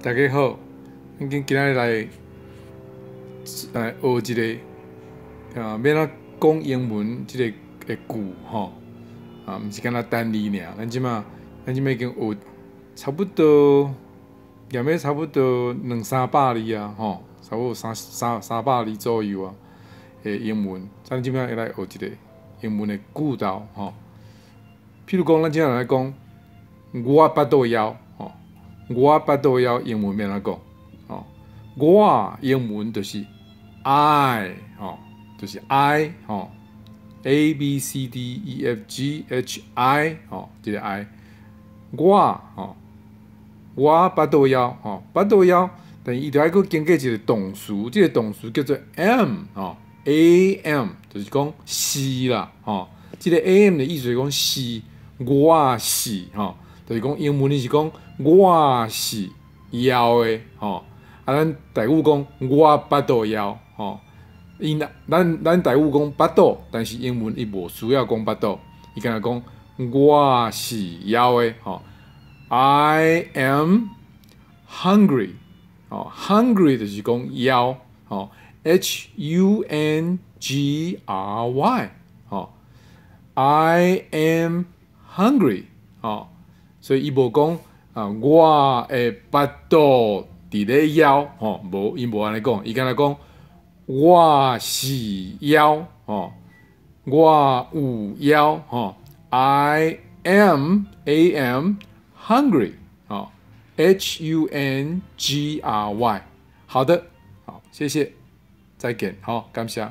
大家好，今天来来学一个，啊，免啦讲英文即个的古吼啊，毋是讲它单字俩，反正嘛，即正已经学差不多，也免差不多两三百字啊，吼，差不多三三三百字左右啊，诶，英文，咱即边要来学一个英文的句道吼，譬如讲，咱即天来讲，我八肚枵。我八度要英文变哪个哦？我英文就是 I 哦，就是 I 哦，A B C D E F G H I 哦，这个 I，我哦，我不都要哦，不都要，但伊得还佫经过一个动词，这个动词叫做 M 哦，A M 就是讲是啦哦，这个 A M 的意思是讲是，我，是就是讲英文是讲我是妖的吼，啊咱台语讲我巴多妖吼，因咱咱台语讲巴多，但是英文伊无需要讲巴多，伊跟人讲我是妖的吼，I am hungry，哦，hungry 就是讲妖哦，h u n g r y，哦，I am hungry，哦。所以伊无讲啊，我的八道伫咧腰吼，无伊无安尼讲，伊敢来讲，我是腰吼，我有腰吼，I am am hungry 哦，H U N G R Y，好的，好，谢谢，再见，好，感谢。